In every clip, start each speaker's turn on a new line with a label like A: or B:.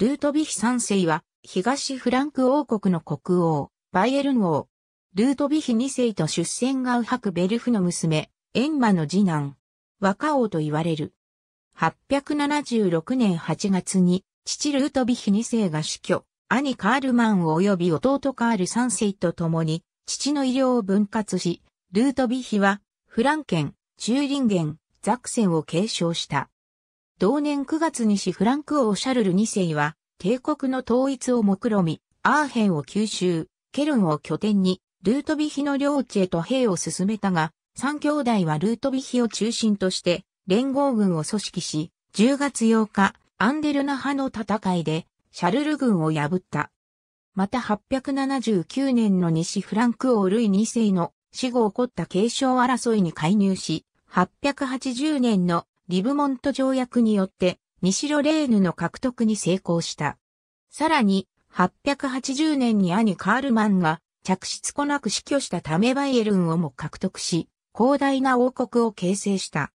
A: ルートヴィヒ三世は、東フランク王国の国王、バイエルン王。
B: ルートヴィヒ二世と出戦がウハクベルフの娘、エンマの次男。若王と言われる。876年8月に、父ルートヴィヒ二世が死去、兄カールマン及び弟カール三世と共に、父の医療を分割し、ルートヴィヒは、フランケン、チューリンゲン、ザクセンを継承した。同年9月にしフランク王シャルル2世は、帝国の統一を目論み、アーヘンを吸収、ケルンを拠点に、ルートビヒの領地へと兵を進めたが、三兄弟はルートビヒを中心として、連合軍を組織し、10月8日、アンデルナ派の戦いで、シャルル軍を破った。また879年の西フランク王ルイ2世の死後起こった継承争いに介入し、880年のリブモント条約によって西ロレーヌの獲得に成功した。さらに、880年に兄カールマンが着室こなく死去したためバイエルンをも獲得し、広大な王国を形成した。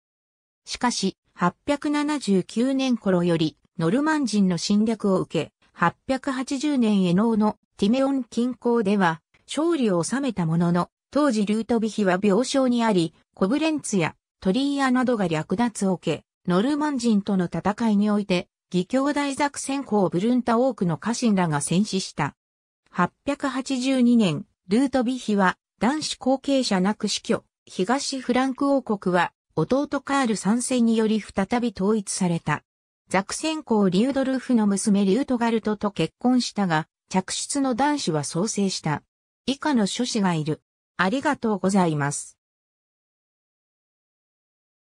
B: しかし、879年頃よりノルマン人の侵略を受け、880年へ能のティメオン近郊では勝利を収めたものの、当時ルートビヒは病床にあり、コブレンツやトリーアなどが略奪を受け、ノルマン人との戦いにおいて、義兄弟作戦校ブルンタ多くの家臣らが戦死した。882年、ルートビヒは男子後継者なく死去、東フランク王国は弟カール参戦により再び統一された。ザクセン公リュードルフの娘リュートガルトと結婚したが、着出の男子は創生した。以下の
A: 諸子がいる。ありがとうございます。